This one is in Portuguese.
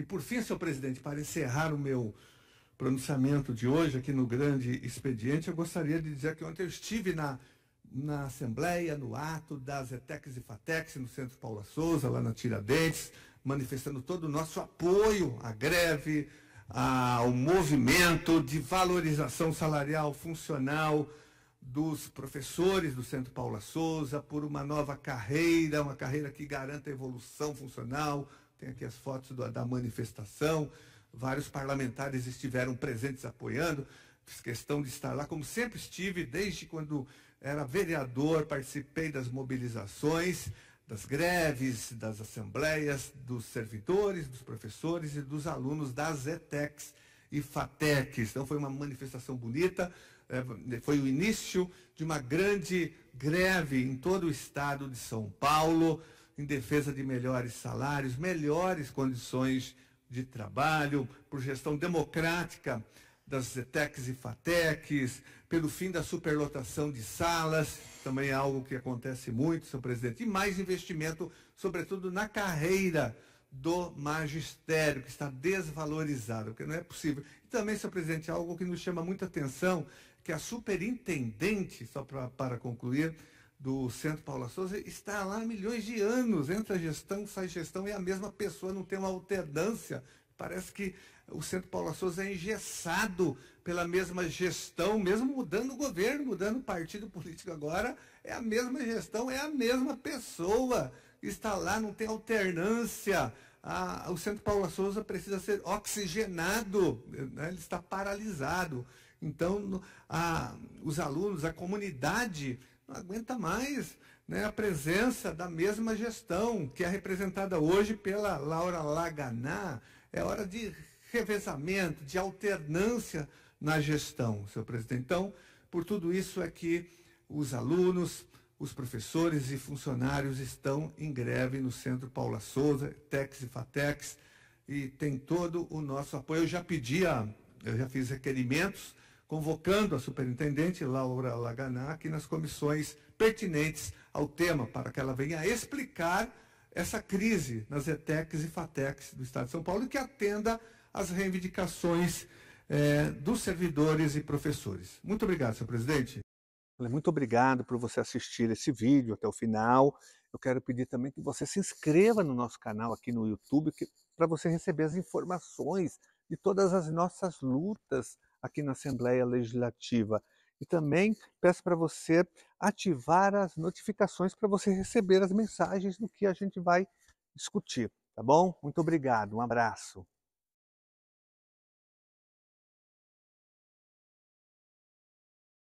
E por fim, senhor presidente, para encerrar o meu pronunciamento de hoje aqui no grande expediente, eu gostaria de dizer que ontem eu estive na na Assembleia, no ato das Etex e Fatex no Centro Paula Souza, lá na Tiradentes, manifestando todo o nosso apoio à greve, ao movimento de valorização salarial funcional dos professores do Centro Paula Souza por uma nova carreira, uma carreira que garanta evolução funcional, tem aqui as fotos do, da manifestação. Vários parlamentares estiveram presentes apoiando. Fiz questão de estar lá, como sempre estive, desde quando era vereador, participei das mobilizações, das greves, das assembleias, dos servidores, dos professores e dos alunos das ETECs e FATECs. Então foi uma manifestação bonita, é, foi o início de uma grande greve em todo o estado de São Paulo em defesa de melhores salários, melhores condições de trabalho, por gestão democrática das ZETECs e FATECs, pelo fim da superlotação de salas, também é algo que acontece muito, senhor presidente, e mais investimento, sobretudo na carreira do magistério, que está desvalorizado, que não é possível. E também, senhor presidente, algo que nos chama muita atenção, que a superintendente, só pra, para concluir, do Centro Paula Souza está lá há milhões de anos. Entra gestão, sai gestão e é a mesma pessoa não tem uma alternância. Parece que o Centro Paula Souza é engessado pela mesma gestão, mesmo mudando o governo, mudando o partido político agora, é a mesma gestão, é a mesma pessoa. Está lá, não tem alternância. Ah, o Centro Paula Souza precisa ser oxigenado, né? ele está paralisado. Então, os alunos, a comunidade não aguenta mais né, a presença da mesma gestão, que é representada hoje pela Laura Laganá. É hora de revezamento, de alternância na gestão, senhor presidente. Então, por tudo isso é que os alunos, os professores e funcionários estão em greve no Centro Paula Souza, Tex e Fatex, e tem todo o nosso apoio. Eu já pedi, a, eu já fiz requerimentos convocando a superintendente Laura aqui nas comissões pertinentes ao tema, para que ela venha explicar essa crise nas ETECs e FATECs do Estado de São Paulo e que atenda às reivindicações eh, dos servidores e professores. Muito obrigado, senhor presidente. Muito obrigado por você assistir esse vídeo até o final. Eu quero pedir também que você se inscreva no nosso canal aqui no YouTube para você receber as informações de todas as nossas lutas aqui na Assembleia Legislativa. E também peço para você ativar as notificações para você receber as mensagens do que a gente vai discutir, tá bom? Muito obrigado, um abraço.